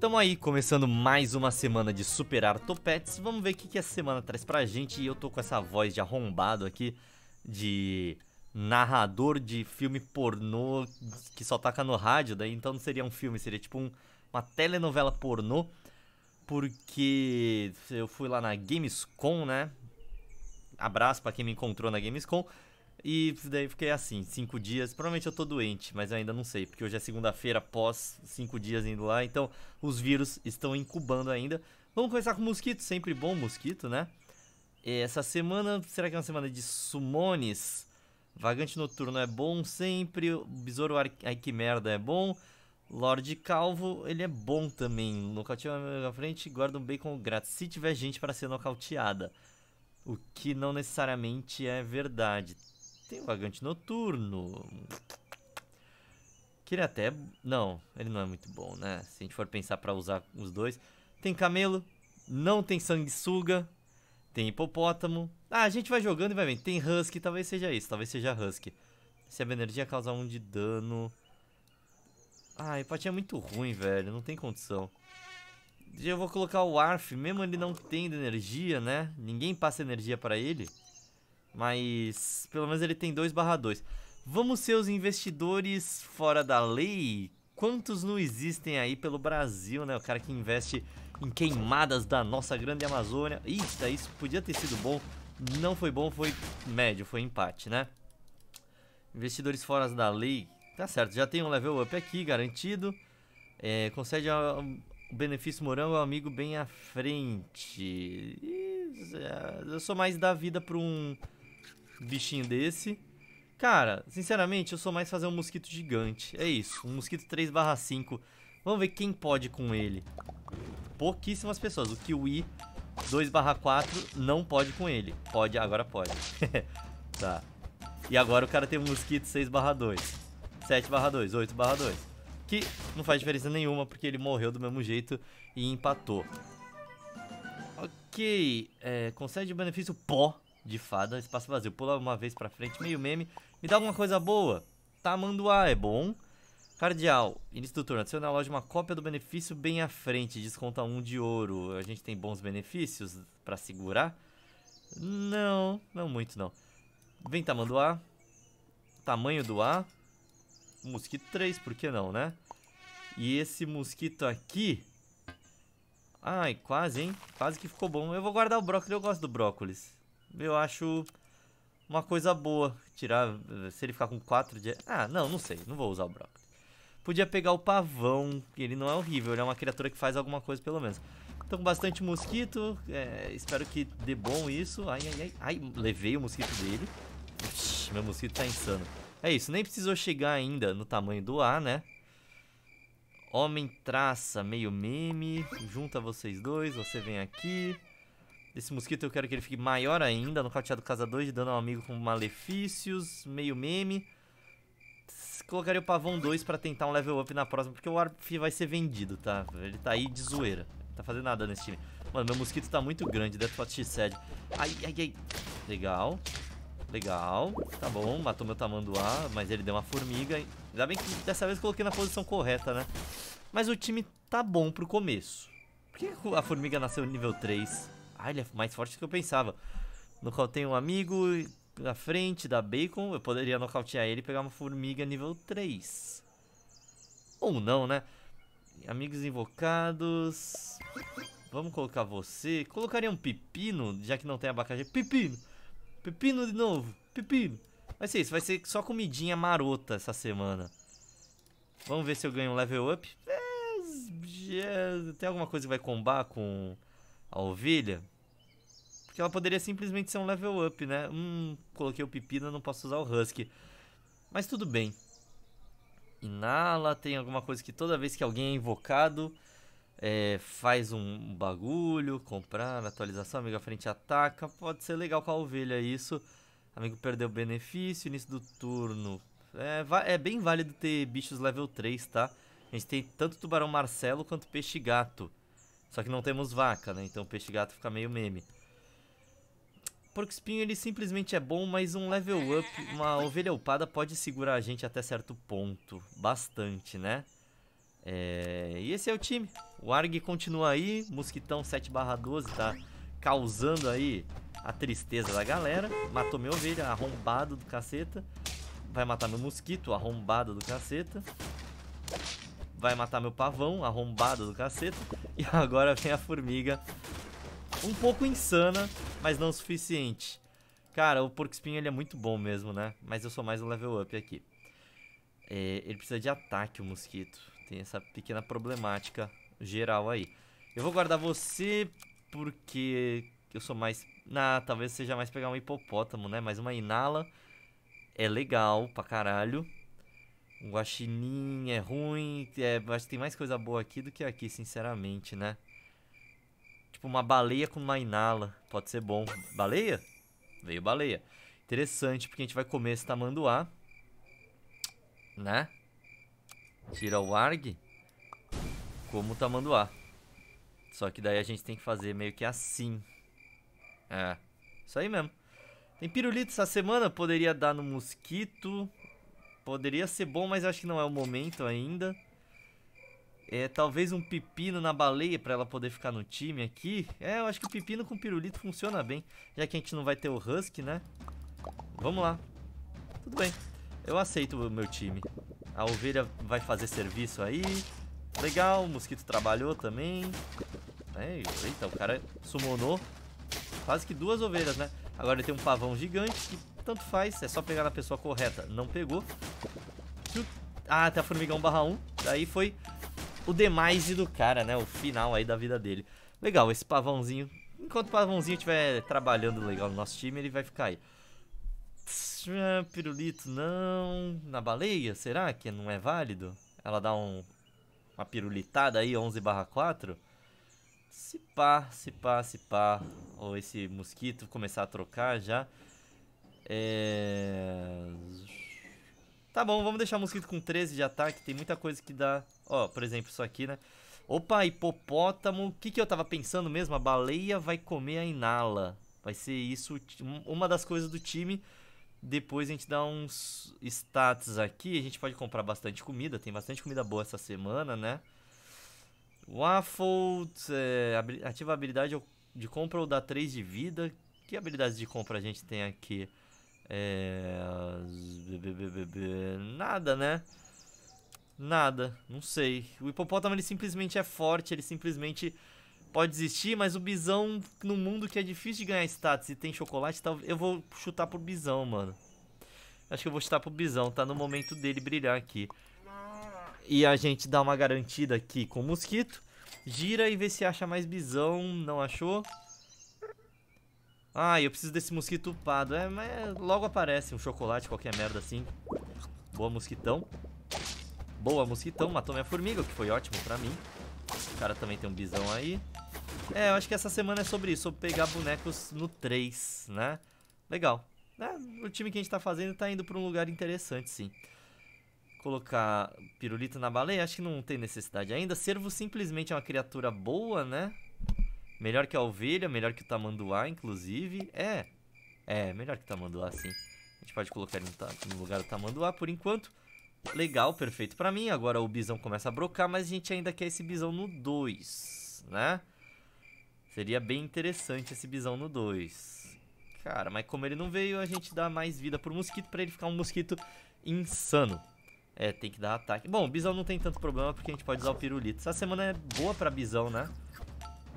Tamo aí, começando mais uma semana de Superar Topetes. Vamos ver o que, que essa semana traz pra gente. E eu tô com essa voz de arrombado aqui, de narrador de filme pornô que só taca no rádio. Daí então não seria um filme, seria tipo um, uma telenovela pornô. Porque eu fui lá na Gamescom, né? Abraço para quem me encontrou na Gamescom. E daí fiquei assim, cinco dias. Provavelmente eu tô doente, mas eu ainda não sei, porque hoje é segunda-feira, pós cinco dias indo lá. Então os vírus estão incubando ainda. Vamos começar com mosquito, sempre bom mosquito, né? essa semana, será que é uma semana de sumones? Vagante Noturno é bom sempre, Besouro Arquimerda é bom, Lorde Calvo, ele é bom também. Nocauteou na frente, guarda um bacon grátis. Se tiver gente para ser nocauteada. O que não necessariamente é verdade. Tem o Vagante Noturno. Que ele até... Não, ele não é muito bom, né? Se a gente for pensar para usar os dois. Tem Camelo. Não tem Sanguessuga. Tem Hipopótamo. Ah, a gente vai jogando e vai vendo. Tem Husky, talvez seja isso. Talvez seja Husky. Se a energia causa um de dano... Ah, empatia é muito ruim, velho. Não tem condição. Eu vou colocar o Arf, mesmo ele não tendo energia, né? Ninguém passa energia para ele. Mas pelo menos ele tem 2 2. Vamos ser os investidores fora da lei? Quantos não existem aí pelo Brasil, né? O cara que investe em queimadas da nossa grande Amazônia. Eita, isso podia ter sido bom. Não foi bom, foi médio, foi empate, né? Investidores fora da lei. Tá certo, já tem um level up aqui garantido. É, concede o benefício morango é amigo bem à frente. eu sou mais da vida para um bichinho desse. Cara, sinceramente, eu sou mais fazer um mosquito gigante. É isso, um mosquito 3 5. Vamos ver quem pode com ele. Pouquíssimas pessoas. O Kiwi 2 4 não pode com ele. Pode, agora pode. tá. E agora o cara tem um mosquito 6 2. 7 2, 8 2. Que não faz diferença nenhuma, porque ele morreu do mesmo jeito e empatou. Ok, é, concede benefício pó de fada, espaço vazio. Pula uma vez pra frente, meio meme. Me dá alguma coisa boa. Tamanduá é bom. Cardeal, início do turno, adiciona na loja uma cópia do benefício bem à frente, desconta um de ouro. A gente tem bons benefícios para segurar? Não, não muito não. Vem tamanduá. Tamanho do A. Mosquito 3, por que não, né? E esse mosquito aqui... Ai, quase, hein? Quase que ficou bom. Eu vou guardar o brócolis, eu gosto do brócolis eu acho uma coisa boa. Tirar. Se ele ficar com 4 de. Ah, não, não sei. Não vou usar o brócolis. Podia pegar o pavão. Ele não é horrível, ele é uma criatura que faz alguma coisa pelo menos. com então, bastante mosquito. É, espero que dê bom isso. Ai, ai, ai. Ai, levei o mosquito dele. Ixi, meu mosquito tá insano. É isso, nem precisou chegar ainda no tamanho do A, né? Homem traça, meio meme. Junta vocês dois, você vem aqui. Esse mosquito eu quero que ele fique maior ainda. No cauteado caçador de dando ao amigo com malefícios. Meio meme. Colocaria o pavão 2 pra tentar um level up na próxima. Porque o Warp vai ser vendido, tá? Ele tá aí de zoeira. Não tá fazendo nada nesse time. Mano, meu mosquito tá muito grande. That's what she said. Ai, ai, ai. Legal. Legal. Tá bom. Matou meu tamanduá. Mas ele deu uma formiga. Ainda bem que dessa vez eu coloquei na posição correta, né? Mas o time tá bom pro começo. Por que a formiga nasceu nível 3? Ah, ele é mais forte do que eu pensava. No qual tem um amigo na frente da Bacon. Eu poderia nocautear ele e pegar uma formiga nível 3. Ou não, né? Amigos invocados. Vamos colocar você. Colocaria um pepino, já que não tem abacaxi. Pepino! Pepino de novo! Pepino! Vai ser isso, vai ser só comidinha marota essa semana. Vamos ver se eu ganho um level up. É, tem alguma coisa que vai combar com a ovelha? que ela poderia simplesmente ser um level up, né? Hum, coloquei o pepino, não posso usar o husky. Mas tudo bem. Inala, tem alguma coisa que toda vez que alguém é invocado, é, faz um bagulho, comprar, atualização, amigo à frente ataca. Pode ser legal com a ovelha isso. Amigo perdeu benefício, início do turno. É, é bem válido ter bichos level 3, tá? A gente tem tanto tubarão marcelo quanto peixe gato. Só que não temos vaca, né? Então peixe gato fica meio meme. Porco Espinho ele simplesmente é bom, mas um level up, uma ovelha upada pode segurar a gente até certo ponto. Bastante, né? É... E esse é o time. O Arg continua aí, Mosquitão 7 12 tá causando aí a tristeza da galera. Matou minha ovelha, arrombado do caceta. Vai matar meu mosquito, arrombado do caceta. Vai matar meu pavão, arrombado do caceta. E agora vem a formiga um pouco insana, mas não o suficiente. Cara, o porco espinho ele é muito bom mesmo, né? Mas eu sou mais um level up aqui. É, ele precisa de ataque, o mosquito. Tem essa pequena problemática geral aí. Eu vou guardar você porque eu sou mais... Ah, talvez seja mais pegar um hipopótamo, né? Mas uma inala é legal pra caralho. Um guaxinim é ruim. É, acho que tem mais coisa boa aqui do que aqui, sinceramente, né? Tipo, uma baleia com uma inala. Pode ser bom. Baleia? Veio baleia. Interessante, porque a gente vai comer esse tamanduá. Né? Tira o arg. Como o tamanduá. Só que daí a gente tem que fazer meio que assim. É. Isso aí mesmo. Tem pirulito essa semana. Poderia dar no mosquito. Poderia ser bom, mas acho que não é o momento ainda. É, talvez um pepino na baleia para ela poder ficar no time aqui. É, eu acho que o pepino com pirulito funciona bem. Já que a gente não vai ter o Husky, né? Vamos lá. Tudo bem. Eu aceito o meu time. A ovelha vai fazer serviço aí. Legal, o mosquito trabalhou também. É, eita, o cara sumonou quase que duas ovelhas, né? Agora ele tem um pavão gigante que tanto faz. É só pegar na pessoa correta. Não pegou. Ah, tem tá, a formigão barra 1. Daí foi o demise do cara, né? O final aí da vida dele. Legal, esse pavãozinho. Enquanto o pavãozinho estiver trabalhando legal no nosso time, ele vai ficar aí. Ah, pirulito não. Na baleia, será que não é válido? Ela dá um, uma pirulitada aí, 11 barra 4. Se pá, se pá, se pá. Ou esse mosquito começar a trocar já. É... Tá bom, vamos deixar o mosquito com 13 de ataque. Tem muita coisa que dá... Ó, por exemplo, isso aqui, né? Opa, hipopótamo. O que, que eu tava pensando mesmo? A baleia vai comer a Inala. Vai ser isso, uma das coisas do time. Depois a gente dá uns status aqui. A gente pode comprar bastante comida. Tem bastante comida boa essa semana, né? Waffle. É, ativa a habilidade de compra ou dá 3 de vida. Que habilidades de compra a gente tem aqui? É... Nada, né? Nada, não sei. O hipopótamo ele simplesmente é forte, ele simplesmente pode existir, mas o bisão no mundo que é difícil de ganhar status e tem chocolate, eu vou chutar pro bisão, mano. Acho que eu vou chutar pro bisão, tá no momento dele brilhar aqui. E a gente dá uma garantida aqui com o mosquito. Gira e vê se acha mais bisão, não achou? Ah, eu preciso desse mosquito upado. É, mas é, logo aparece um chocolate, qualquer merda assim. Boa, mosquitão. Boa, mosquitão. Matou minha formiga, o que foi ótimo pra mim. O cara também tem um bisão aí. É, eu acho que essa semana é sobre isso, sobre pegar bonecos no 3, né? Legal. É, o time que a gente tá fazendo tá indo pra um lugar interessante, sim. Colocar pirulito na baleia, acho que não tem necessidade ainda. Servo simplesmente é uma criatura boa, né? Melhor que a ovelha, melhor que o tamanduá, inclusive. É, é, melhor que o tamanduá, sim. A gente pode colocar no, no lugar do tamanduá por enquanto. Legal, perfeito pra mim. Agora o bisão começa a brocar, mas a gente ainda quer esse bisão no 2, né? Seria bem interessante esse bisão no 2. Cara, mas como ele não veio, a gente dá mais vida pro mosquito pra ele ficar um mosquito insano. É, tem que dar ataque. Bom, o bisão não tem tanto problema porque a gente pode usar o pirulito. Essa semana é boa pra bisão, né?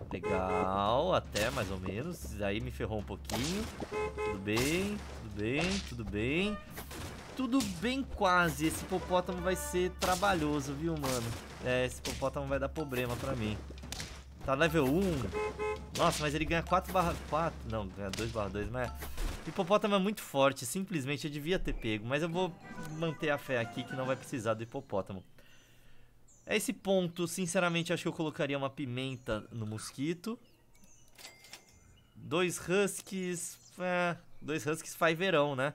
Legal, até mais ou menos. Aí me ferrou um pouquinho. Tudo bem, tudo bem, tudo bem. Tudo bem quase. Esse hipopótamo vai ser trabalhoso, viu, mano? É, esse hipopótamo vai dar problema pra mim. Tá level 1. Nossa, mas ele ganha 4 barra 4. Não, ganha 2 barra 2, mas... É. Hipopótamo é muito forte, simplesmente eu devia ter pego, mas eu vou manter a fé aqui que não vai precisar do hipopótamo. A é esse ponto, sinceramente, acho que eu colocaria uma pimenta no mosquito. Dois huskies... É, dois huskies faz verão, né?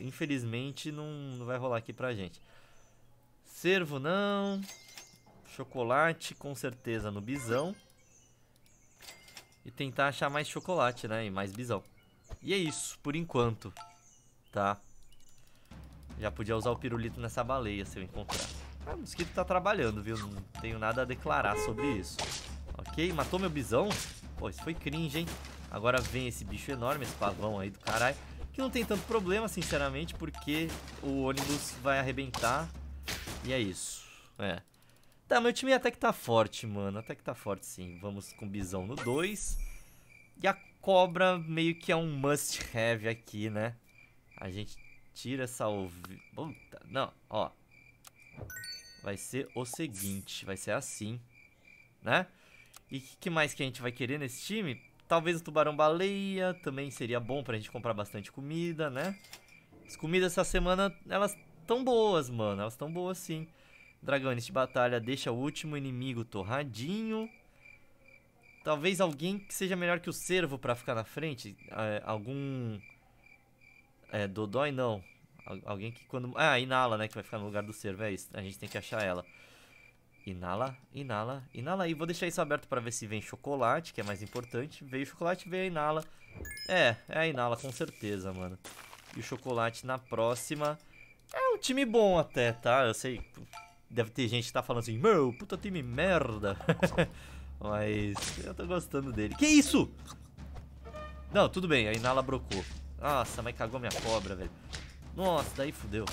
Infelizmente, não, não vai rolar aqui pra gente. Cervo, não. Chocolate, com certeza, no bisão. E tentar achar mais chocolate, né? E mais bisão. E é isso, por enquanto. Tá? Já podia usar o pirulito nessa baleia se eu encontrasse. Ah, o mosquito tá trabalhando, viu? Não tenho nada a declarar sobre isso. Ok, matou meu bisão. Pô, isso foi cringe, hein? Agora vem esse bicho enorme, esse pavão aí do caralho. Que não tem tanto problema, sinceramente, porque o ônibus vai arrebentar. E é isso. É. Tá, meu time até que tá forte, mano. Até que tá forte, sim. Vamos com bisão no 2. E a cobra meio que é um must have aqui, né? A gente tira essa ovelha. Não, ó vai ser o seguinte, vai ser assim, né? E o que, que mais que a gente vai querer nesse time? Talvez o tubarão-baleia também seria bom pra gente comprar bastante comida, né? As comidas essa semana, elas tão boas, mano, elas tão boas sim. Dragões de batalha deixa o último inimigo torradinho. Talvez alguém que seja melhor que o servo para ficar na frente. É, algum... É, Dodói não. Alguém que quando... Ah, Inala, né? Que vai ficar no lugar do servo. É isso. A gente tem que achar ela. Inala, inala, inala. E vou deixar isso aberto pra ver se vem chocolate, que é mais importante. Veio chocolate, veio a inala. É, é a inala com certeza, mano. E o chocolate na próxima... É um time bom até, tá? Eu sei... Deve ter gente que tá falando assim... Meu, puta time merda. Mas eu tô gostando dele. Que isso? Não, tudo bem. A inala brocou. Nossa, mas cagou minha cobra, velho. Nossa, daí fudeu.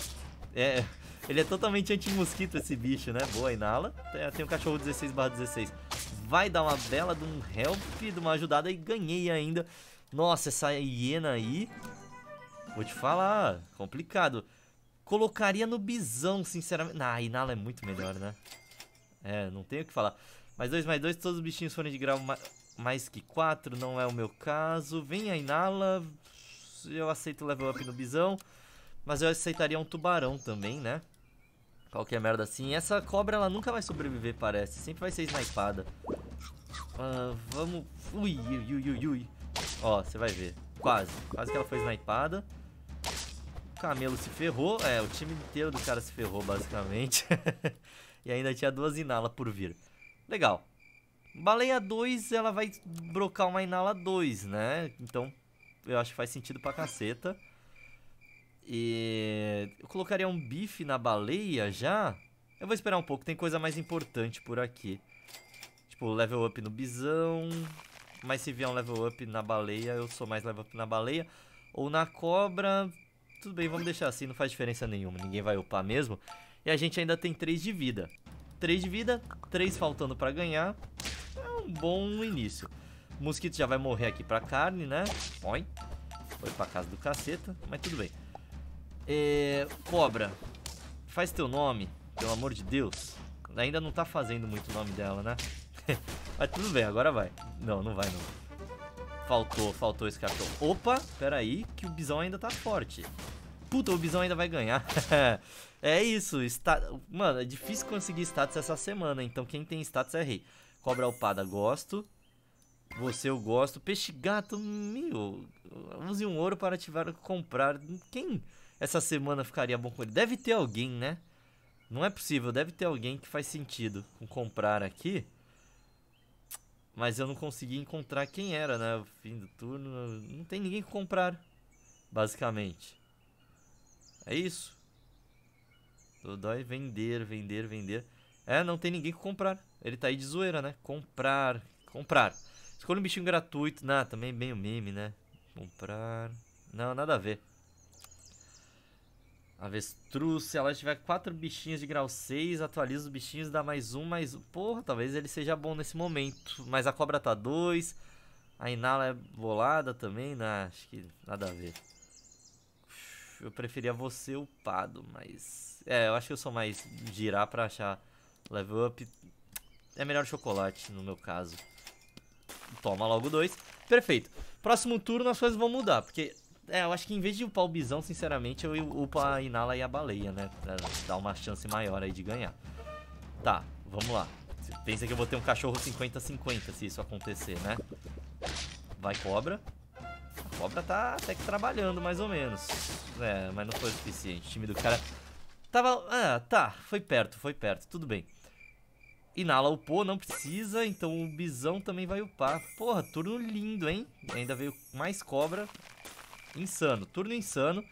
É, ele é totalmente anti-mosquito esse bicho, né? Boa, inala. É, tem um cachorro 16 16. Vai dar uma bela de um help, de uma ajudada e ganhei ainda. Nossa, essa hiena aí... Vou te falar, complicado. Colocaria no bisão, sinceramente. Ah, Inala é muito melhor, né? É, não tenho o que falar. Mais dois, mais dois, todos os bichinhos forem de grau ma mais que quatro, não é o meu caso. Vem a Inala, eu aceito o level up no bisão. Mas eu aceitaria um tubarão também, né? Qualquer merda assim. Essa cobra, ela nunca vai sobreviver, parece. Sempre vai ser snipada. Ah, vamos... Ui, ui, ui, ui, ui. Ó, você vai ver. Quase. Quase que ela foi snipada. O camelo se ferrou. É, o time inteiro do cara se ferrou, basicamente. e ainda tinha duas inala por vir. Legal. Baleia 2, ela vai brocar uma inala 2, né? Então, eu acho que faz sentido pra caceta. E eu colocaria um bife na baleia já. Eu vou esperar um pouco, tem coisa mais importante por aqui. Tipo, level up no bisão. Mas se vier um level up na baleia, eu sou mais level up na baleia. Ou na cobra. Tudo bem, vamos deixar assim, não faz diferença nenhuma. Ninguém vai upar mesmo. E a gente ainda tem 3 de vida. 3 de vida, 3 faltando pra ganhar. É um bom início. O mosquito já vai morrer aqui pra carne, né? Oi. Foi pra casa do caceta, mas tudo bem. É, cobra, faz teu nome, pelo amor de Deus. Ainda não tá fazendo muito o nome dela, né? Mas tudo bem, agora vai. Não, não vai não. Faltou, faltou esse cartão. Opa, peraí, que o bisão ainda tá forte. Puta, o bisão ainda vai ganhar. é isso, está... mano, é difícil conseguir status essa semana, então quem tem status é rei. Cobra alpada, gosto. Você eu gosto. Peixe gato, meu. Use um ouro para ativar comprar. Quem? essa semana ficaria bom com ele. Deve ter alguém, né? Não é possível, deve ter alguém que faz sentido com comprar aqui. Mas eu não consegui encontrar quem era, né? O fim do turno, não tem ninguém que comprar, basicamente. É isso. Dodói vender, vender, vender. É, não tem ninguém que comprar. Ele tá aí de zoeira, né? Comprar, comprar. Escolha um bichinho gratuito. Ah, também bem o meme, né? Comprar. Não, nada a ver. Avestruz, se ela tiver quatro bichinhos de grau 6, atualiza os bichinhos e dá mais um, mais um. Porra, talvez ele seja bom nesse momento. Mas a cobra tá 2. A Inala é bolada também. Não, né? acho que nada a ver. Eu preferia você upado, mas. É, eu acho que eu sou mais girar pra achar level up. É melhor chocolate no meu caso. Toma logo dois. Perfeito. Próximo turno as coisas vão mudar, porque é, eu acho que em vez de upar o bisão, sinceramente, eu upo a Inala e a baleia, né? Pra dar uma chance maior aí de ganhar. Tá, vamos lá. pensa que eu vou ter um cachorro 50-50 se isso acontecer, né? Vai cobra. A cobra tá até que trabalhando, mais ou menos. É, mas não foi o suficiente. O time do cara... Tava... Ah, tá. Foi perto, foi perto. Tudo bem. Inala upou, não precisa, então o Bisão também vai upar. Porra, turno lindo, hein? Ainda veio mais cobra. Insano, turno insano.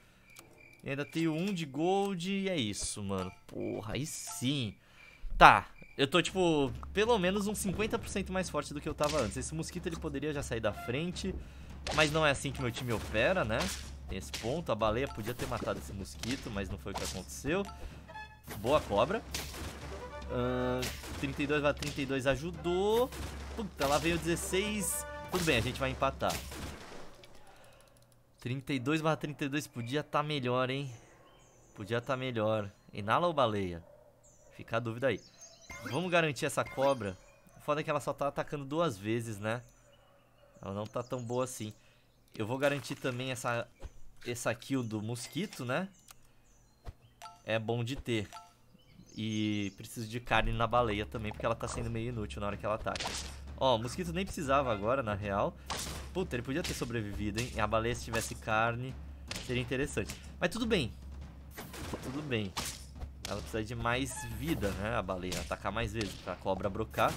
E ainda tenho um de gold e é isso, mano. Porra, aí sim. Tá, eu tô, tipo, pelo menos uns 50% mais forte do que eu tava antes. Esse mosquito, ele poderia já sair da frente, mas não é assim que meu time opera, né? Tem esse ponto, a baleia podia ter matado esse mosquito, mas não foi o que aconteceu. Boa cobra. Uh, 32 vai 32 ajudou. Puta, lá veio 16. Tudo bem, a gente vai empatar. 32 barra 32 podia estar tá melhor, hein? Podia estar tá melhor. Inala ou baleia? Fica a dúvida aí. Vamos garantir essa cobra. O foda é que ela só tá atacando duas vezes, né? Ela não tá tão boa assim. Eu vou garantir também essa, essa kill do mosquito, né? É bom de ter. E preciso de carne na baleia também, porque ela tá sendo meio inútil na hora que ela ataca. Ó, o mosquito nem precisava agora, na real. Puta, ele podia ter sobrevivido, hein? A baleia se tivesse carne, seria interessante. Mas tudo bem. Tudo bem. Ela precisa de mais vida, né? A baleia. Atacar mais vezes pra cobra brocar.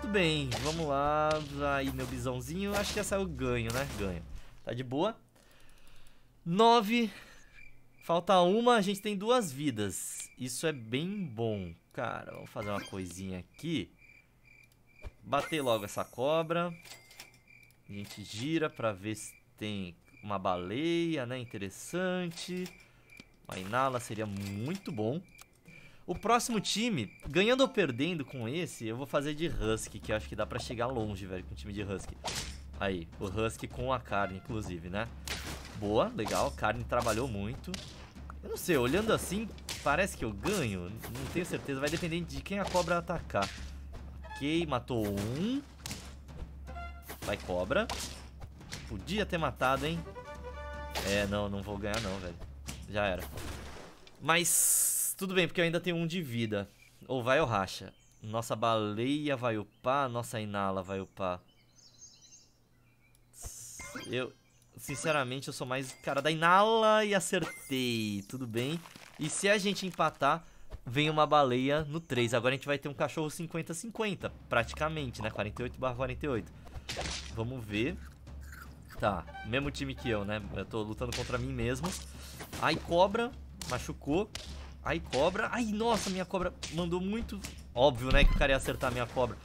Tudo bem, vamos lá. Aí, meu bisãozinho. Acho que já saiu ganho, né? Ganho. Tá de boa. Nove. Falta uma, a gente tem duas vidas. Isso é bem bom. Cara, vamos fazer uma coisinha aqui. Bater logo essa cobra. A gente gira para ver se tem uma baleia, né? Interessante. Uma Inala seria muito bom. O próximo time, ganhando ou perdendo com esse, eu vou fazer de Husky, que eu acho que dá pra chegar longe, velho, com o time de Husky. Aí, o Husky com a carne, inclusive, né? Boa, legal, carne trabalhou muito. Eu não sei, olhando assim, parece que eu ganho, não tenho certeza, vai depender de quem a cobra atacar. Ok, matou um. Vai cobra. Podia ter matado, hein? É, não, não vou ganhar não, velho. Já era. Mas tudo bem, porque eu ainda tenho um de vida. Ou vai ou racha. Nossa baleia vai upar, nossa inala vai upar. Eu, sinceramente, eu sou mais cara da inala e acertei. Tudo bem. E se a gente empatar, vem uma baleia no 3. Agora a gente vai ter um cachorro 50-50, praticamente, né? 48 barra 48. Vamos ver. Tá, mesmo time que eu, né? Eu tô lutando contra mim mesmo. Ai, cobra. Machucou. Ai, cobra. Ai, nossa, minha cobra mandou muito... Óbvio, né, que o cara ia acertar a minha cobra.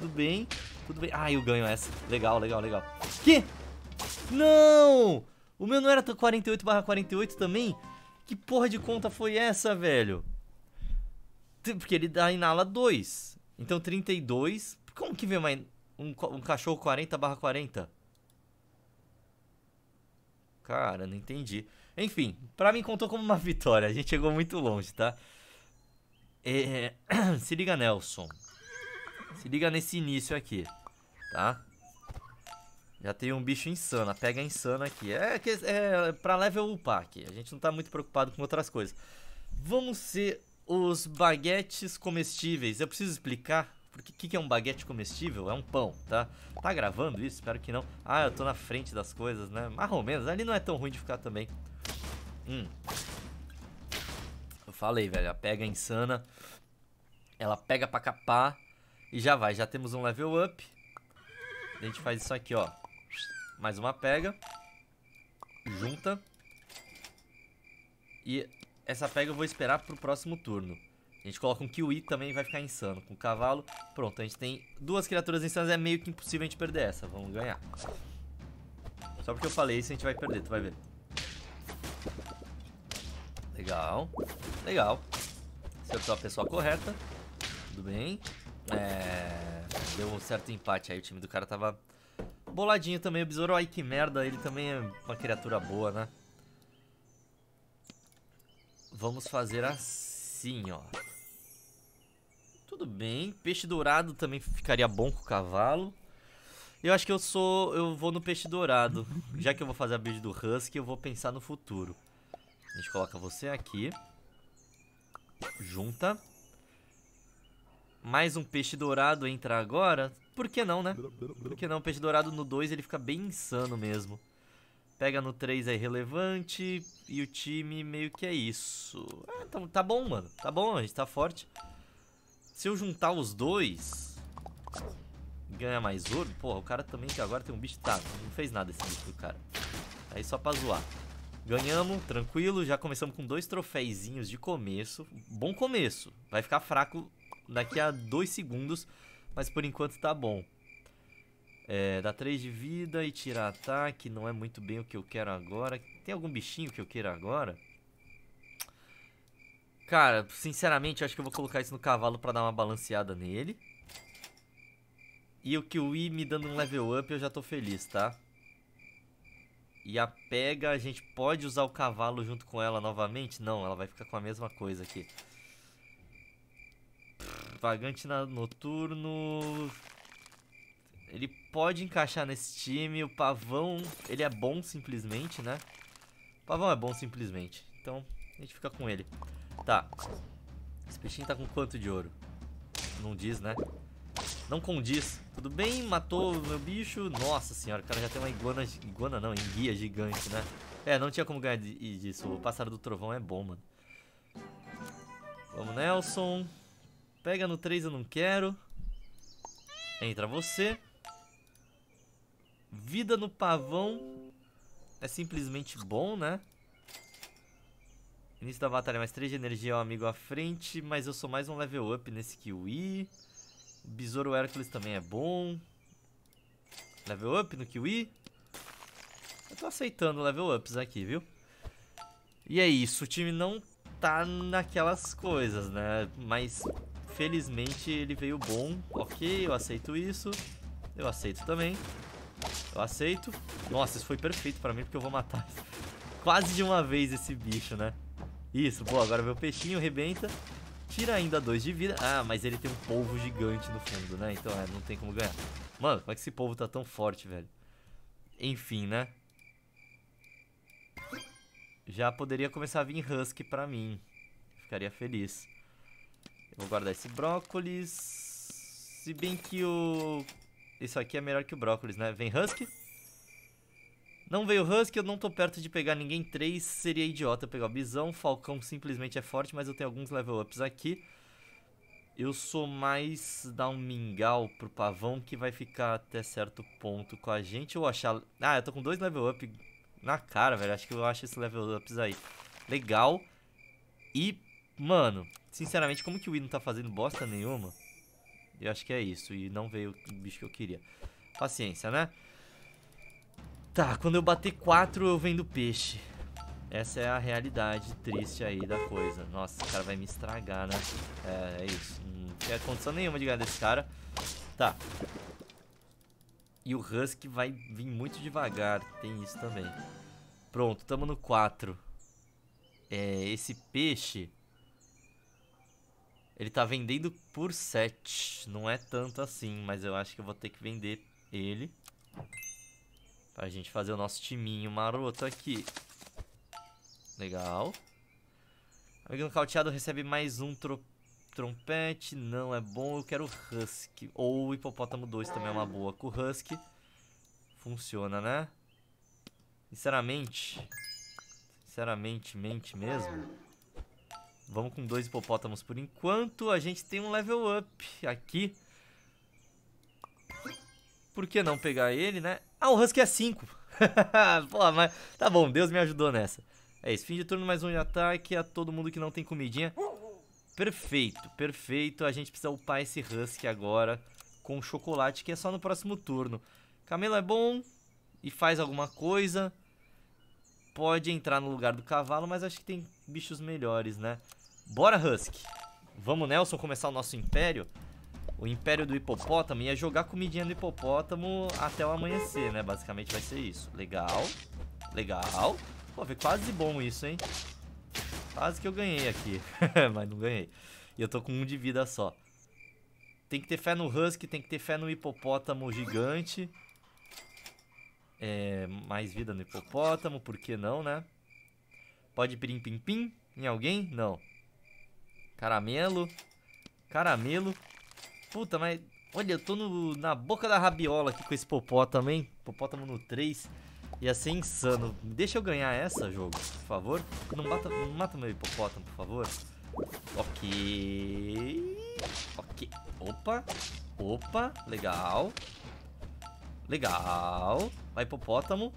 tudo bem, tudo bem. Ai, eu ganho essa. Legal, legal, legal. Que? Não! O meu não era 48 barra 48 também? Que porra de conta foi essa, velho? Porque ele dá inala 2. Então 32... Como que vem mais... Um, um cachorro 40 barra 40. Cara, não entendi. Enfim, pra mim contou como uma vitória. A gente chegou muito longe, tá? É... Se liga, Nelson. Se liga nesse início aqui, tá? Já tem um bicho insano. Pega insano aqui. É, é pra level upar aqui. A gente não tá muito preocupado com outras coisas. Vamos ser os baguetes comestíveis. Eu preciso explicar porque o que, que, é um baguete comestível? É um pão, tá? Tá gravando isso? Espero que não. Ah, eu tô na frente das coisas, né? Mais ou menos. Ali não é tão ruim de ficar também. Hum. Eu falei, velho. A pega é insana. Ela pega pra capar. E já vai. Já temos um level up. A gente faz isso aqui, ó. Mais uma pega. Junta. E essa pega eu vou esperar pro próximo turno. A gente coloca um kiwi também vai ficar insano. Com o cavalo, pronto. A gente tem duas criaturas insanas. É meio que impossível a gente perder essa. Vamos ganhar. Só porque eu falei isso a gente vai perder, tu vai ver. Legal. Legal. Acertou a pessoa correta. Tudo bem. É... Deu um certo empate aí. O time do cara tava boladinho também. O besouro, ai que merda. Ele também é uma criatura boa, né? Vamos fazer assim, ó. Tudo bem. Peixe dourado também ficaria bom com o cavalo. Eu acho que eu sou. Eu vou no peixe dourado. Já que eu vou fazer a build do Husky, eu vou pensar no futuro. A gente coloca você aqui. Junta. Mais um peixe dourado entra agora. Por que não, né? Por que não? Peixe dourado no 2 ele fica bem insano mesmo. Pega no 3 é irrelevante. E o time meio que é isso. Ah, tá, tá bom, mano. Tá bom, a gente tá forte. Se eu juntar os dois, ganhar mais ouro. Porra, o cara também que agora tem um bicho. Tá, não fez nada esse bicho do cara. Aí só pra zoar. Ganhamos, tranquilo. Já começamos com dois troféizinhos de começo. Bom começo. Vai ficar fraco daqui a dois segundos. Mas por enquanto tá bom. É, dá 3 de vida e tirar ataque. Não é muito bem o que eu quero agora. Tem algum bichinho que eu queira agora? Cara, sinceramente, acho que eu vou colocar isso no cavalo pra dar uma balanceada nele. E o Kiwi me dando um level up, eu já tô feliz, tá? E a pega, a gente pode usar o cavalo junto com ela novamente? Não, ela vai ficar com a mesma coisa aqui. Vagante na, noturno... Ele pode encaixar nesse time. O Pavão, ele é bom simplesmente, né? O Pavão é bom simplesmente. Então, a gente fica com ele. Tá. Esse peixinho tá com quanto de ouro? Não diz, né? Não condiz. Tudo bem? Matou o meu bicho? Nossa senhora, o cara já tem uma iguana... Iguana não, enguia gigante, né? É, não tinha como ganhar disso. O pássaro do trovão é bom, mano. Vamos, Nelson. Pega no 3, eu não quero. Entra você. Vida no pavão é simplesmente bom, né? Início da batalha, mais 3 de energia, um amigo à frente, mas eu sou mais um level up nesse Kiwi. O Besouro Hércules também é bom. Level up no Kiwi. Eu tô aceitando level ups aqui, viu? E é isso, o time não tá naquelas coisas, né? Mas felizmente ele veio bom. Ok, eu aceito isso. Eu aceito também. Eu aceito. Nossa, isso foi perfeito pra mim, porque eu vou matar quase de uma vez esse bicho, né? Isso, boa. Agora meu peixinho rebenta. Tira ainda dois de vida. Ah, mas ele tem um polvo gigante no fundo, né? Então, é, não tem como ganhar. Mano, como é que esse polvo tá tão forte, velho? Enfim, né? Já poderia começar a vir Husky pra mim. Ficaria feliz. Eu vou guardar esse brócolis. Se bem que o... Isso aqui é melhor que o brócolis, né? Vem Husky. Não veio Husky, eu não tô perto de pegar ninguém 3, seria idiota pegar o Bisão. Falcão simplesmente é forte, mas eu tenho alguns level ups aqui. Eu sou mais dar um mingau pro Pavão, que vai ficar até certo ponto com a gente. Ou achar... Ah, eu tô com dois level Ups na cara, velho. Acho que eu acho esse level ups aí legal. E, mano, sinceramente, como que o Wii não tá fazendo bosta nenhuma? Eu acho que é isso. E não veio o bicho que eu queria. Paciência, né? Tá, quando eu bater 4 eu vendo peixe. Essa é a realidade triste aí da coisa. Nossa, esse cara vai me estragar, né? É, é isso. Não tinha condição nenhuma de ganhar desse cara. Tá. E o Husky vai vir muito devagar. Tem isso também. Pronto, tamo no 4. É, esse peixe... Ele tá vendendo por 7. Não é tanto assim, mas eu acho que eu vou ter que vender ele. Pra gente fazer o nosso timinho maroto aqui. Legal. Amigo nocauteado recebe mais um tro trompete. Não é bom, eu quero husky. Ou hipopótamo 2 também é uma boa. Com husky funciona, né? Sinceramente, sinceramente, mente mesmo. Vamos com dois hipopótamos por enquanto. A gente tem um level up aqui por que não pegar ele, né? Ah, o Husky é 5. Pô, mas tá bom, Deus me ajudou nessa. É isso, fim de turno, mais um de ataque a todo mundo que não tem comidinha. Perfeito, perfeito. A gente precisa upar esse Husky agora com chocolate, que é só no próximo turno. Camelo é bom e faz alguma coisa. Pode entrar no lugar do cavalo, mas acho que tem bichos melhores, né? Bora, Husky. Vamos, Nelson, começar o nosso império? o Império do Hipopótamo ia jogar comidinha no hipopótamo até o amanhecer, né? Basicamente vai ser isso. Legal. Legal. Pô, foi quase bom isso, hein? Quase que eu ganhei aqui. Mas não ganhei. E eu tô com um de vida só. Tem que ter fé no Husky, tem que ter fé no hipopótamo gigante. É, mais vida no hipopótamo, por que não, né? Pode pirim-pim-pim em alguém? Não. Caramelo. Caramelo. Puta, mas... Olha, eu tô no, na boca da rabiola aqui com esse popó também. tamo no 3. Ia ser insano. Deixa eu ganhar essa, jogo, por favor. Não, bata, não mata meu hipopótamo, por favor. Ok. Ok. Opa. Opa. Legal. Legal. Vai, hipopótamo.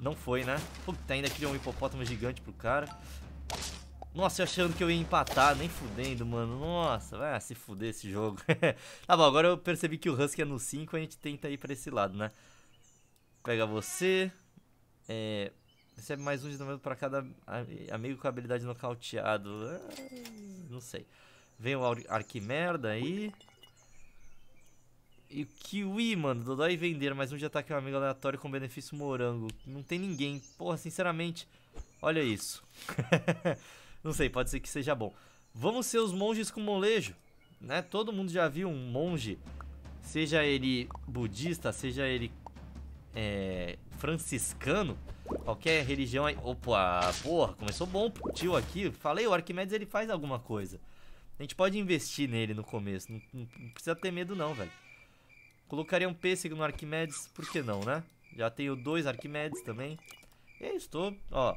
Não foi, né? Puta, ainda criou um hipopótamo gigante pro cara. Nossa, eu achando que eu ia empatar, nem fudendo, mano. Nossa, vai se fuder esse jogo. tá bom, agora eu percebi que o Husky é no 5, a gente tenta ir pra esse lado, né? Pega você. É, recebe mais um de dano pra cada amigo com habilidade nocauteado. Ah, não sei. Vem o Arquimerda aí. E o Kiwi, mano, Dodói vender, mais um de ataque a é um amigo aleatório com benefício morango. Não tem ninguém. Porra, sinceramente, olha isso. Não sei, pode ser que seja bom. Vamos ser os monges com molejo, né? Todo mundo já viu um monge, seja ele budista, seja ele é, franciscano, qualquer religião aí. Opa, porra, começou bom pro tio aqui. Falei, o Arquimedes ele faz alguma coisa. A gente pode investir nele no começo, não, não precisa ter medo não, velho. Colocaria um pêssego no Arquimedes, por que não, né? Já tenho dois Arquimedes também. E estou, é ó,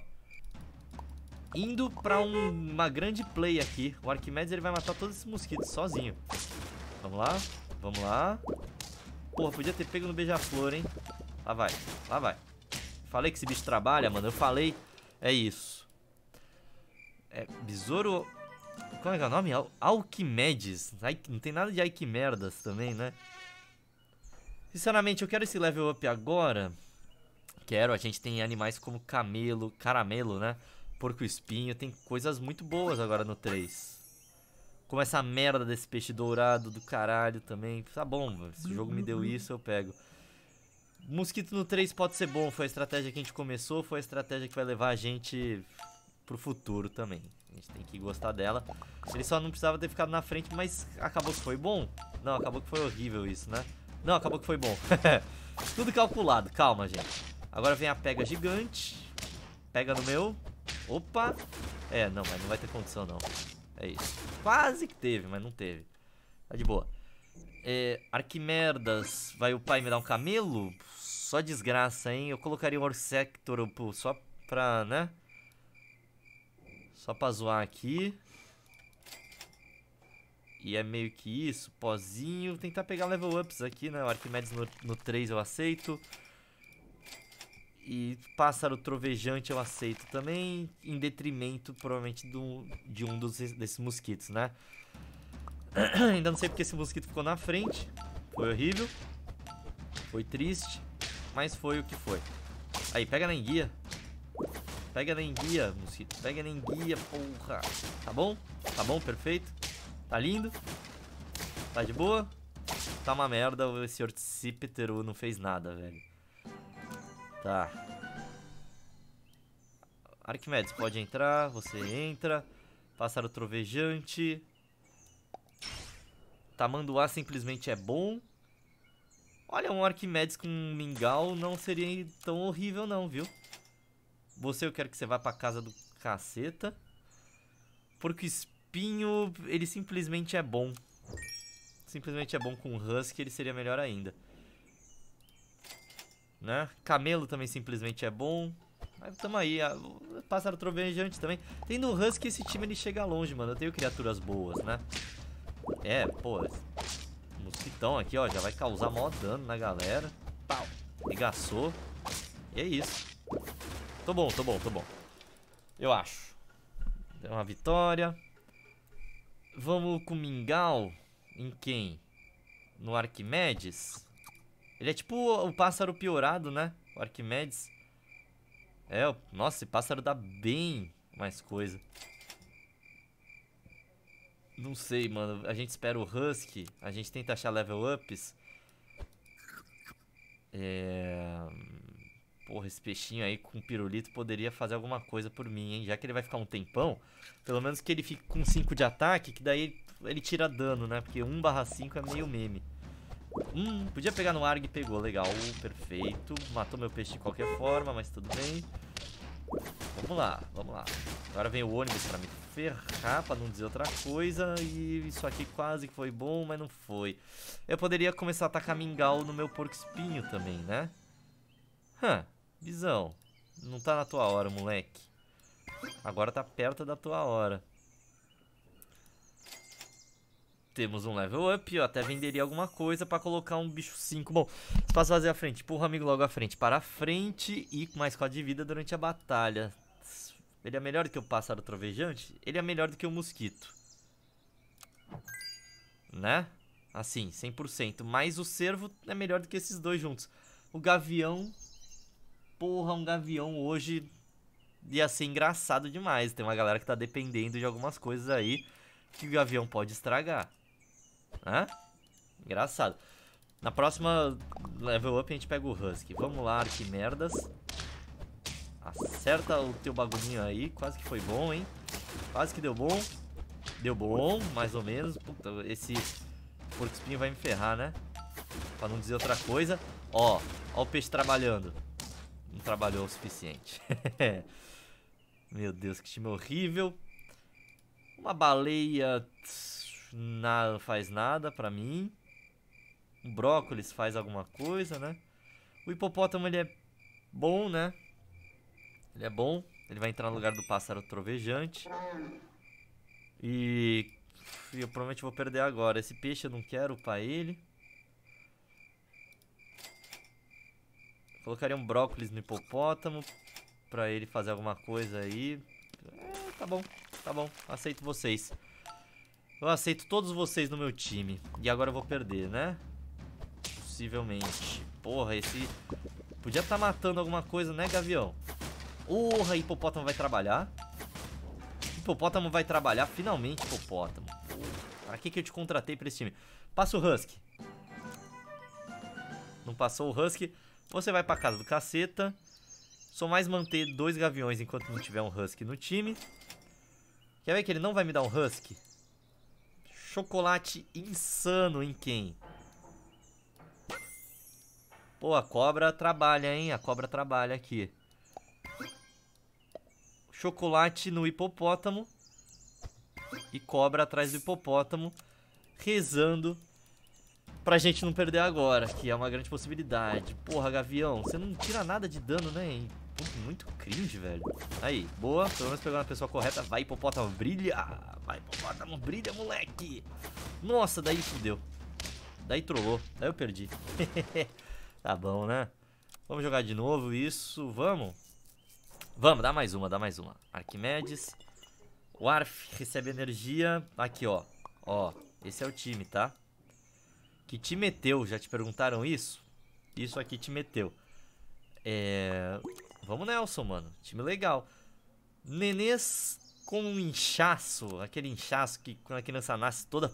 indo pra um, uma grande play aqui. O Arquimedes ele vai matar todos esses mosquitos sozinho. Vamos lá, vamos lá. Porra, podia ter pego no beija-flor, hein? Lá vai, lá vai. Falei que esse bicho trabalha, mano. Eu falei. É isso. É, besouro... Como é que é o nome? Al Alquimedes. Ai, não tem nada de merdas também, né? Sinceramente, eu quero esse level up agora. Quero, a gente tem animais como camelo, caramelo, né? porco espinho, tem coisas muito boas agora no 3. Como essa merda desse peixe dourado do caralho também. Tá bom, esse jogo me deu isso, eu pego. Mosquito no 3 pode ser bom, foi a estratégia que a gente começou, foi a estratégia que vai levar a gente pro futuro também. A gente tem que gostar dela. Ele só não precisava ter ficado na frente, mas acabou que foi bom. Não, acabou que foi horrível isso, né? Não, acabou que foi bom. Tudo calculado, calma, gente. Agora vem a pega gigante. Pega no meu. Opa! É, não, mas não vai ter condição, não. É isso. Quase que teve, mas não teve. Tá de boa. É, Arquimerdas, vai o pai me dar um camelo? Só desgraça, hein? Eu colocaria um Orsector só pra, né? Só pra zoar aqui. E é meio que isso. Pozinho. Tentar pegar level ups aqui, né? O Arquimedes no, no 3 eu aceito. E pássaro trovejante eu aceito também, em detrimento provavelmente do, de um dos, desses mosquitos, né? Ainda não sei porque esse mosquito ficou na frente. Foi horrível. Foi triste. Mas foi o que foi. Aí, pega na enguia. Pega na enguia, mosquito. Pega na enguia, porra. Tá bom? Tá bom, perfeito. Tá lindo. Tá de boa. Tá uma merda. Esse Orticipiteru não fez nada, velho. Tá. Arquimedes, pode entrar. Você entra. passar o trovejante. Tamanduá simplesmente é bom. Olha, um Arquimedes com um mingau não seria tão horrível não, viu? Você, eu quero que você vá pra casa do caceta. o espinho, ele simplesmente é bom. Simplesmente é bom com Husky, ele seria melhor ainda né? Camelo também simplesmente é bom. Mas tamo aí, a, pássaro trovejante também. Tem no Husky esse time ele chega longe, mano. Eu tenho criaturas boas, né? É, pô. Mosquitão aqui, ó, já vai causar maior dano na galera. Pau. Regaçou. E é isso. Tô bom, tô bom, tô bom. Eu acho. Deu é uma vitória. Vamos com o Mingau. Em quem? No Arquimedes? Ele é tipo o pássaro piorado, né? O Arquimedes. É, o... nossa, esse pássaro dá bem mais coisa. Não sei, mano. A gente espera o Husky. A gente tenta achar level ups. É... Porra, esse peixinho aí com pirulito poderia fazer alguma coisa por mim, hein? Já que ele vai ficar um tempão, pelo menos que ele fique com 5 de ataque, que daí ele tira dano, né? Porque 1 barra 5 é meio meme. Hum, podia pegar no ARG, pegou, legal, perfeito. Matou meu peixe de qualquer forma, mas tudo bem. Vamos lá, vamos lá. Agora vem o ônibus pra me ferrar, pra não dizer outra coisa. E isso aqui quase que foi bom, mas não foi. Eu poderia começar a atacar mingau no meu porco espinho também, né? Hã, visão. Não tá na tua hora, moleque. Agora tá perto da tua hora. Temos um level up, eu até venderia alguma coisa pra colocar um bicho 5. Bom, espaço vazio à frente, empurra o amigo logo à frente, para a frente e mais 4 de vida durante a batalha. Ele é melhor do que o pássaro trovejante? Ele é melhor do que o mosquito. Né? Assim, 100%. Mas o cervo é melhor do que esses dois juntos. O gavião... Porra, um gavião hoje ia ser engraçado demais. Tem uma galera que tá dependendo de algumas coisas aí que o gavião pode estragar. Hã? Engraçado. Na próxima level up a gente pega o Husky. Vamos lá, que merdas. Acerta o teu bagulhinho aí. Quase que foi bom, hein? Quase que deu bom. Deu bom, mais ou menos. Puta, esse porco espinho vai me ferrar, né? Pra não dizer outra coisa. Ó, ó o peixe trabalhando. Não trabalhou o suficiente. Meu Deus, que time horrível. Uma baleia não faz nada pra mim. O brócolis faz alguma coisa, né? O hipopótamo, ele é bom, né? Ele é bom. Ele vai entrar no lugar do pássaro trovejante. E... Eu provavelmente vou perder agora. Esse peixe eu não quero upar ele. Colocaria um brócolis no hipopótamo pra ele fazer alguma coisa aí. É, tá bom, tá bom. Aceito vocês. Eu aceito todos vocês no meu time. E agora eu vou perder, né? Possivelmente. Porra, esse... Podia estar tá matando alguma coisa, né, Gavião? Porra, hipopótamo vai trabalhar. Hipopótamo vai trabalhar. Finalmente, hipopótamo. Pra que, que eu te contratei pra esse time? Passa o Husky. Não passou o Husky. Você vai pra casa do caceta. Só mais manter dois gaviões enquanto não tiver um Husky no time. Quer ver que ele não vai me dar um Husky? Chocolate insano em quem? Pô, a cobra trabalha, hein? A cobra trabalha aqui. Chocolate no hipopótamo. E cobra atrás do hipopótamo. Rezando pra gente não perder agora, que é uma grande possibilidade. Porra, Gavião, você não tira nada de dano, né? muito cringe, velho. Aí, boa. Pelo menos pegando a pessoa correta. Vai, hipopótamo, brilha. Vai, hipopótamo, brilha, moleque. Nossa, daí fudeu. Daí trollou. Daí eu perdi. tá bom, né? Vamos jogar de novo isso. Vamos. Vamos, dá mais uma, dá mais uma. Arquimedes. Warf recebe energia. Aqui, ó. Ó, esse é o time, tá? Que te meteu, já te perguntaram isso? Isso aqui te meteu. É... Vamos, Nelson, mano. Time legal. Nenês com um inchaço. Aquele inchaço que quando a criança nasce toda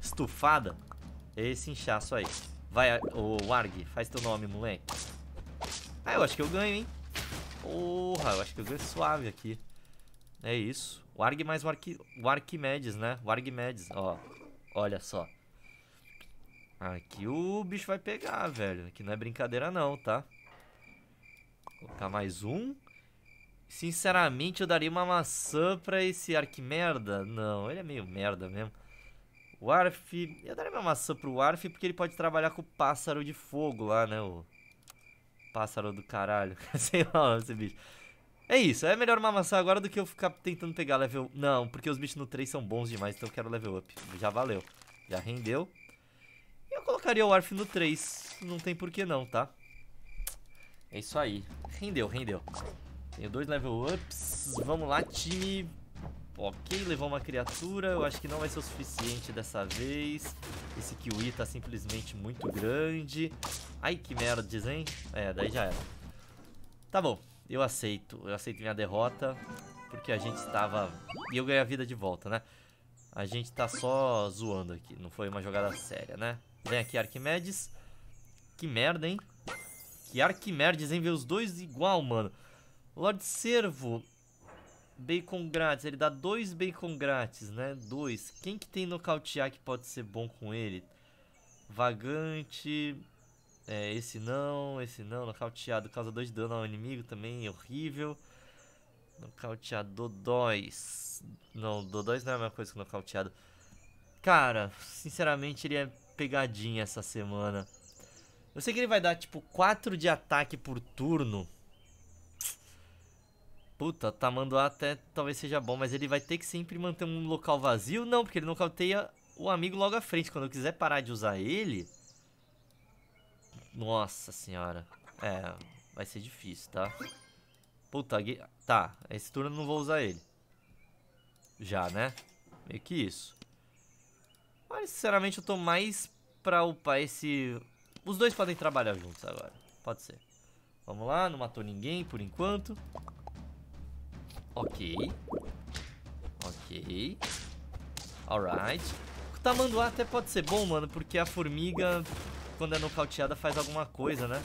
estufada. Esse inchaço aí. Vai, ô Warg, faz teu nome, moleque. Ah, eu acho que eu ganho, hein? Porra, eu acho que eu ganho suave aqui. É isso. Warg Arg mais o, Arqui, o Arquimedes, né? O Arquimedes, ó. Olha só. Aqui o bicho vai pegar, velho. Aqui não é brincadeira não, tá? colocar mais um. Sinceramente, eu daria uma maçã pra esse Arquimerda. Não, ele é meio merda mesmo. O Arf... Eu daria uma maçã pro Arf porque ele pode trabalhar com o pássaro de fogo lá, né? O pássaro do caralho. Sei lá esse bicho. É isso, é melhor uma maçã agora do que eu ficar tentando pegar level... Não, porque os bichos no 3 são bons demais, então eu quero level up. Já valeu. Já rendeu. Eu colocaria o Arf no 3. Não tem por que não, tá? É isso aí. Rendeu, rendeu. Tenho dois level ups. Vamos lá, time. Ok, levou uma criatura. Eu acho que não vai ser o suficiente dessa vez. Esse Kiwi tá simplesmente muito grande. Ai, que merda, hein? É, daí já era. Tá bom, eu aceito. Eu aceito minha derrota. Porque a gente estava... E eu ganhei a vida de volta, né? A gente tá só zoando aqui. Não foi uma jogada séria, né? Vem aqui, Arquimedes. Que merda, hein? Que Arquimerdes, hein? Vê os dois igual, mano. Lord Servo. Bacon grátis. Ele dá dois bacon grátis, né? Dois. Quem que tem nocautear que pode ser bom com ele? Vagante. É, esse não, esse não. Nocauteado. Causa dois de dano ao inimigo também. Horrível. Nocauteado. Dodóis. Não, Dodóis não é a mesma coisa que nocauteado. Cara, sinceramente, ele é pegadinha essa semana. Eu sei que ele vai dar, tipo, 4 de ataque por turno. Puta, tá mandando até talvez seja bom, mas ele vai ter que sempre manter um local vazio. Não, porque ele nocauteia o amigo logo à frente. Quando eu quiser parar de usar ele... Nossa senhora. É, vai ser difícil, tá? Puta, tá. Esse turno eu não vou usar ele. Já, né? Meio que isso. Mas, sinceramente, eu tô mais pra upar esse os dois podem trabalhar juntos agora. Pode ser. Vamos lá, não matou ninguém por enquanto. Ok. Ok. Alright. O tamanduá até pode ser bom, mano, porque a formiga, quando é nocauteada, faz alguma coisa, né?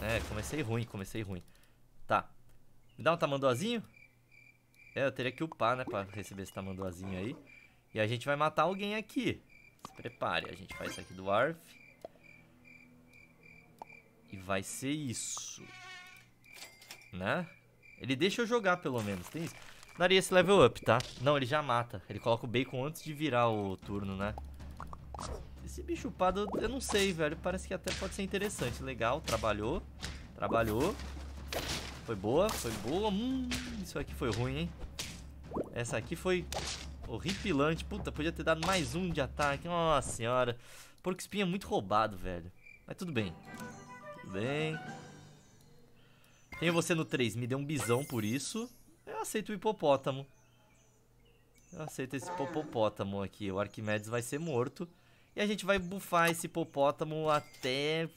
É, comecei ruim, comecei ruim. Tá. Me dá um tamanduazinho? É, eu teria que upar, né, pra receber esse tamanduazinho aí. E a gente vai matar alguém aqui. Se prepare, a gente faz isso aqui do Arf. E vai ser isso. Né? Ele deixa eu jogar, pelo menos. Tem isso. Daria esse level up, tá? Não, ele já mata. Ele coloca o bacon antes de virar o turno, né? Esse bicho upado, eu não sei, velho. Parece que até pode ser interessante. Legal, trabalhou. Trabalhou. Foi boa, foi boa. Hum, isso aqui foi ruim, hein? Essa aqui foi horripilante. Puta, podia ter dado mais um de ataque. Nossa senhora. Porco espinha é muito roubado, velho. Mas tudo bem bem. Tenho você no 3. Me deu um bisão por isso. Eu aceito o hipopótamo. Eu aceito esse hipopótamo aqui. O Arquimedes vai ser morto. E a gente vai bufar esse hipopótamo até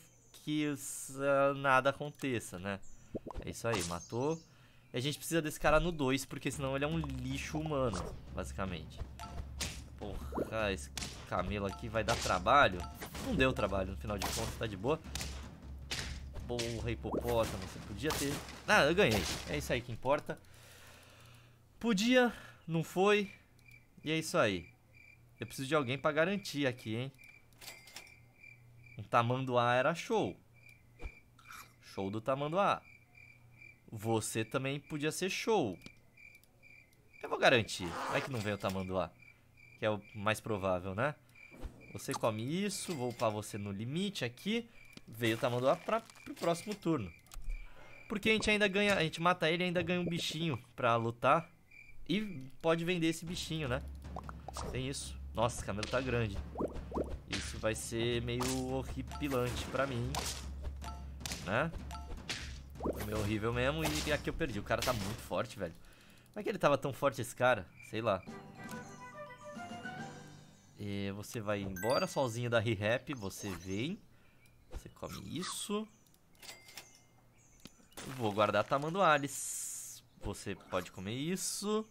que ah, nada aconteça, né? É isso aí, matou. E a gente precisa desse cara no 2, porque senão ele é um lixo humano, basicamente. Porra, esse camelo aqui vai dar trabalho. Não deu trabalho, no final de contas, tá de boa rei hipopótamo, você podia ter... Ah, eu ganhei. É isso aí que importa. Podia, não foi. E é isso aí. Eu preciso de alguém pra garantir aqui, hein? Um tamanduá era show. Show do tamanduá. Você também podia ser show. Eu vou garantir. Vai que não vem o tamanduá. Que é o mais provável, né? Você come isso, vou upar você no limite aqui veio o Tamanduá pra, pro próximo turno. Porque a gente ainda ganha, a gente mata ele e ainda ganha um bichinho pra lutar. E pode vender esse bichinho, né? Tem isso. Nossa, esse camelo tá grande. Isso vai ser meio horripilante pra mim. Né? Foi meio horrível mesmo e aqui é eu perdi. O cara tá muito forte, velho. Como é que ele tava tão forte esse cara? Sei lá. E você vai embora sozinho da ReHap, você vem. Você come isso. Vou guardar tamanduales. Você pode comer isso.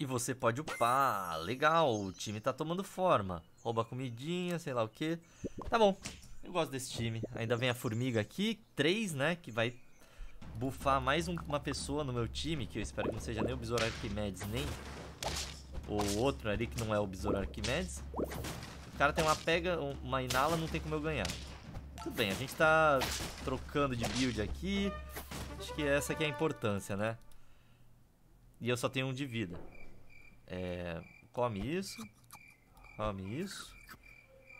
E você pode upar. Legal, o time tá tomando forma. Rouba comidinha, sei lá o que. Tá bom, eu gosto desse time. Ainda vem a formiga aqui, três, né? Que vai bufar mais um, uma pessoa no meu time. Que eu espero que não seja nem o Besouro Arquimedes, nem o outro ali que não é o Besouro Arquimedes. O cara tem uma pega, uma inala, não tem como eu ganhar. Tudo bem, a gente tá trocando de build aqui. Acho que essa aqui é a importância, né? E eu só tenho um de vida. É... Come isso. Come isso.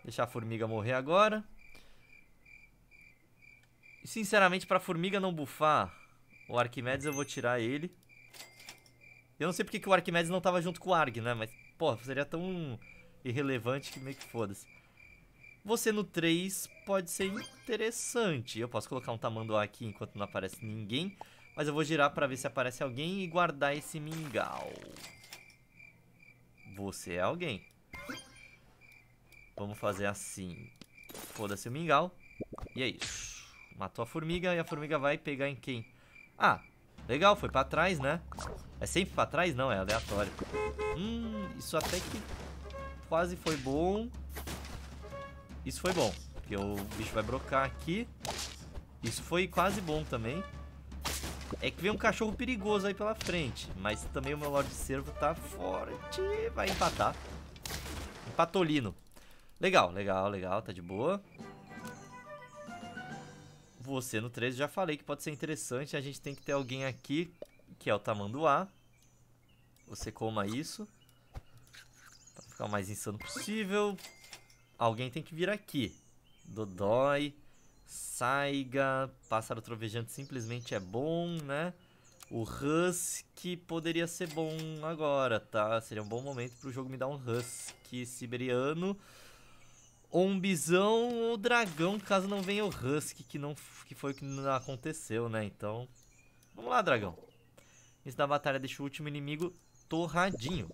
Deixar a formiga morrer agora. E sinceramente, pra formiga não bufar, o Arquimedes eu vou tirar ele. Eu não sei porque que o Arquimedes não tava junto com o Arg, né? Mas, pô, seria tão irrelevante que meio que foda-se. Você no 3 pode ser interessante. Eu posso colocar um tamanduá aqui enquanto não aparece ninguém. Mas eu vou girar para ver se aparece alguém e guardar esse mingau. Você é alguém. Vamos fazer assim. Foda-se o mingau. E é isso. Matou a formiga e a formiga vai pegar em quem? Ah, legal, foi pra trás, né? É sempre pra trás? Não, é aleatório. Hum, isso até que Quase foi bom. Isso foi bom. Porque o bicho vai brocar aqui. Isso foi quase bom também. É que vem um cachorro perigoso aí pela frente. Mas também o meu Lorde Servo tá forte. Vai empatar. Empatolino. Legal, legal, legal. Tá de boa. Você no 13 já falei que pode ser interessante. A gente tem que ter alguém aqui, que é o Tamanduá. Você coma isso. Ficar o mais insano possível. Alguém tem que vir aqui. Dodói. Saiga. Pássaro trovejante simplesmente é bom, né? O Husky poderia ser bom agora, tá? Seria um bom momento pro jogo me dar um Husky siberiano. Ou um bisão ou dragão, caso não venha o Husky, que, não, que foi o que aconteceu, né? Então, vamos lá, dragão. Início da batalha deixa o último inimigo torradinho.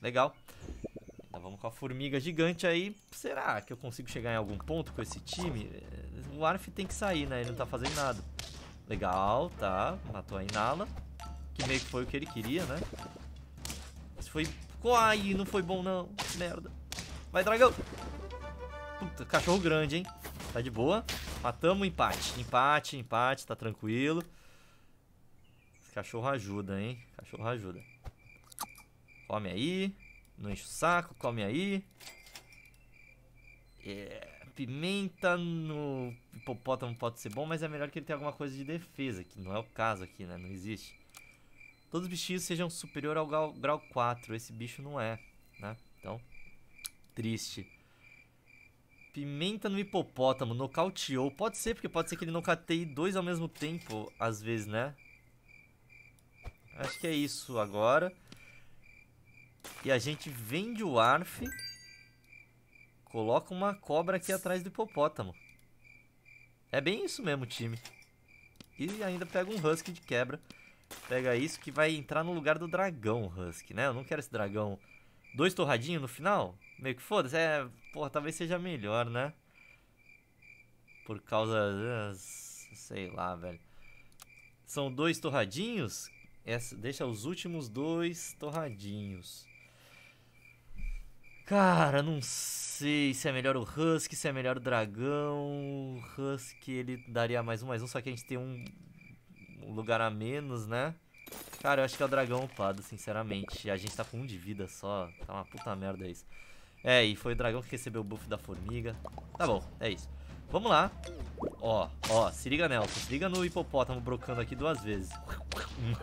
Legal com a formiga gigante aí, será que eu consigo chegar em algum ponto com esse time? O Arf tem que sair, né? Ele não tá fazendo nada. Legal, tá. Matou a Inala. Que meio que foi o que ele queria, né? Mas foi... Ai, não foi bom não. Merda. Vai, dragão. Puta, cachorro grande, hein? Tá de boa. Matamos o empate. Empate, empate. Tá tranquilo. Esse cachorro ajuda, hein? Cachorro ajuda. Come aí. Não enche o saco, come aí. É, pimenta no hipopótamo pode ser bom, mas é melhor que ele tenha alguma coisa de defesa, que não é o caso aqui, né? Não existe. Todos os bichinhos sejam superior ao grau, grau 4. Esse bicho não é, né? Então, triste. Pimenta no hipopótamo, nocauteou. Pode ser, porque pode ser que ele nocauteie dois ao mesmo tempo, às vezes, né? Acho que é isso agora que a gente vende o ARF, coloca uma cobra aqui atrás do hipopótamo. É bem isso mesmo, time. E ainda pega um Husky de quebra. Pega isso que vai entrar no lugar do dragão Husky, né? Eu não quero esse dragão... Dois torradinhos no final? Meio que foda-se. É, porra, talvez seja melhor, né? Por causa... Ah, sei lá, velho. São dois torradinhos? Essa, deixa os últimos dois torradinhos. Cara, não sei se é melhor o Husky, se é melhor o Dragão. O Husky ele daria mais um, mais um, só que a gente tem um, um lugar a menos, né? Cara, eu acho que é o dragão upado, sinceramente. A gente tá com um de vida só. Tá uma puta merda isso. É, e foi o dragão que recebeu o buff da formiga. Tá bom, é isso. Vamos lá. Ó, ó, se liga, Nelson. Se liga no hipopótamo brocando aqui duas vezes.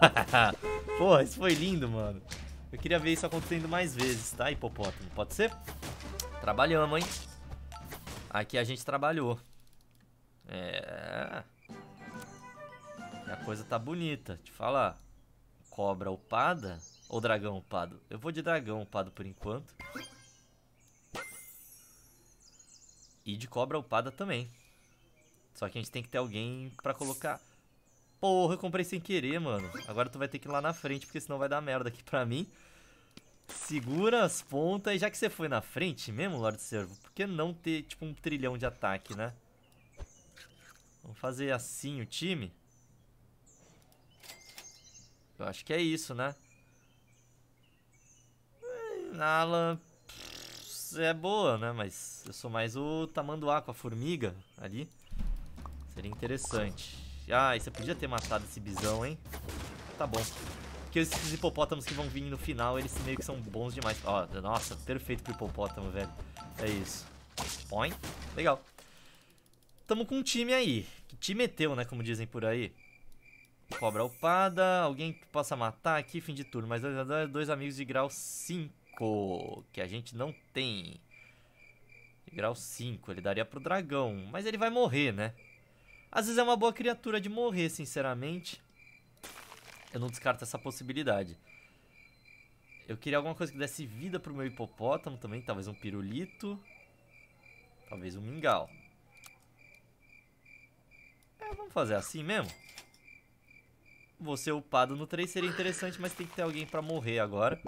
Porra, isso foi lindo, mano. Eu queria ver isso acontecendo mais vezes, tá, hipopótamo? Pode ser? Trabalhamos, hein? Aqui a gente trabalhou. É... A coisa tá bonita, te falar. Cobra upada ou dragão upado? Eu vou de dragão upado por enquanto. E de cobra upada também. Só que a gente tem que ter alguém pra colocar... Porra, eu comprei sem querer, mano. Agora tu vai ter que ir lá na frente, porque senão vai dar merda aqui pra mim. Segura as pontas. E já que você foi na frente mesmo, Lorde Servo, por que não ter, tipo, um trilhão de ataque, né? Vamos fazer assim o time. Eu acho que é isso, né? Nala hum, é boa, né? Mas eu sou mais o tamanduá com a formiga ali. Seria interessante. Ai, você podia ter matado esse bisão, hein? Tá bom. Porque esses hipopótamos que vão vir no final, eles meio que são bons demais. Ó, nossa, perfeito pro hipopótamo, velho. É isso. Point. Legal. Tamo com um time aí. Que te meteu, é né, como dizem por aí. Cobra upada, alguém que possa matar aqui, fim de turno. Mas dois, dois amigos de grau 5, que a gente não tem. De grau 5, ele daria pro dragão. Mas ele vai morrer, né? Às vezes é uma boa criatura de morrer, sinceramente. Eu não descarto essa possibilidade. Eu queria alguma coisa que desse vida pro meu hipopótamo também. Talvez um pirulito. Talvez um mingau. É, vamos fazer assim mesmo. Vou ser upado no 3 seria interessante, mas tem que ter alguém pra morrer agora.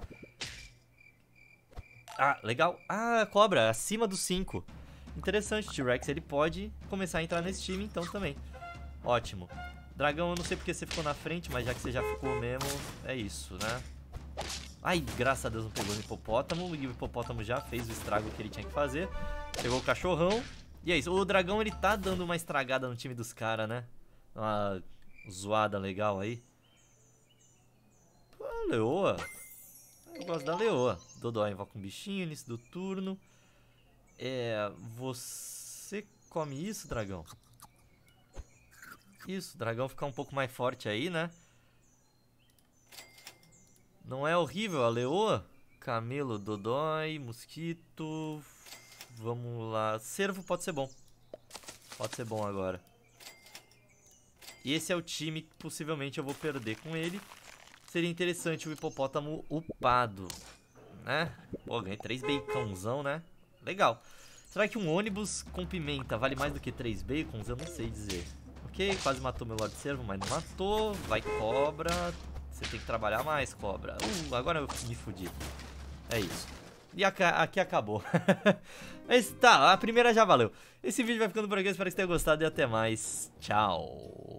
Ah, legal. Ah, cobra, acima do 5. Interessante, T-Rex, ele pode começar a entrar nesse time então também. Ótimo. Dragão, eu não sei porque você ficou na frente, mas já que você já ficou mesmo, é isso, né? Ai, graças a Deus não pegou o hipopótamo. O hipopótamo já fez o estrago que ele tinha que fazer. Pegou o cachorrão. E é isso. O dragão, ele tá dando uma estragada no time dos caras, né? Uma zoada legal aí. Pô, leoa. Eu gosto da leoa. Dodó invoca um bichinho, início do turno. É. Você come isso, dragão? Isso, dragão ficar um pouco mais forte aí, né? Não é horrível a leoa? Camelo, dodói, mosquito. Vamos lá. Cervo pode ser bom. Pode ser bom agora. Esse é o time que possivelmente eu vou perder com ele. Seria interessante o hipopótamo upado, né? Pô, ganhei três baconzão, né? legal. Será que um ônibus com pimenta vale mais do que três bacons? Eu não sei dizer. Ok, quase matou meu Lorde Servo, mas não matou. Vai cobra. Você tem que trabalhar mais, cobra. Uh, agora eu me fudi. É isso. E aqui acabou. Mas tá, a primeira já valeu. Esse vídeo vai ficando por aqui. Espero que você tenha gostado e até mais. Tchau.